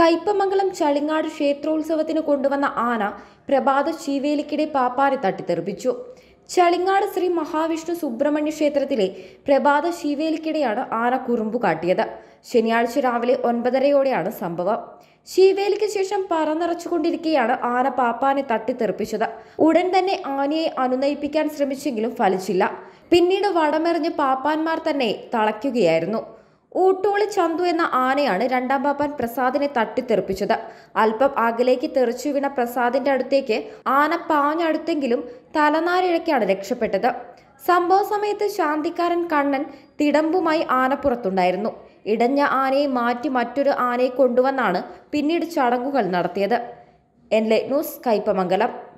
കയ്പമംഗലം ചളിങ്ങാട് ക്ഷേത്രോത്സവത്തിന് കൊണ്ടുവന്ന ആന പ്രഭാത ശീവേലിക്കിടെ പാപ്പാരെ തട്ടിത്തെറിപ്പിച്ചു ചളിങ്ങാട് ശ്രീ മഹാവിഷ്ണു സുബ്രഹ്മണ്യ ക്ഷേത്രത്തിലെ പ്രഭാത ശീവേലിക്കിടെയാണ് ആന കുറുമ്പു കാട്ടിയത് ശനിയാഴ്ച രാവിലെ ഒൻപതരയോടെയാണ് സംഭവം ശീവേലിക്ക് ശേഷം പറന്നിറച്ചുകൊണ്ടിരിക്കെയാണ് ആന പാപ്പാനെ തട്ടിത്തെറിപ്പിച്ചത് ഉടൻ തന്നെ ആനയെ അനുനയിപ്പിക്കാൻ ശ്രമിച്ചെങ്കിലും ഫലിച്ചില്ല പിന്നീട് വടമെറിഞ്ഞ് പാപ്പാന്മാർ തന്നെ തളയ്ക്കുകയായിരുന്നു ഊട്ടോളി ചന്തു എന്ന ആനയാണ് രണ്ടാം ബാപ്പൻ പ്രസാദിനെ തട്ടിത്തെറിപ്പിച്ചത് അല്പം അകലേക്ക് തെറിച്ചു വീണ പ്രസാദിന്റെ അടുത്തേക്ക് ആന പാഞ്ഞടുത്തെങ്കിലും തലനാരിഴയ്ക്കാണ് രക്ഷപ്പെട്ടത് സംഭവ സമയത്ത് ശാന്തിക്കാരൻ കണ്ണൻ തിടമ്പുമായി ആനപ്പുറത്തുണ്ടായിരുന്നു ഇടഞ്ഞ ആനയെ മാറ്റി മറ്റൊരു ആനയെ കൊണ്ടുവന്നാണ് പിന്നീട് ചടങ്ങുകൾ നടത്തിയത് എൻ ലൈറ്റ് ന്യൂസ് കൈപ്പമംഗലം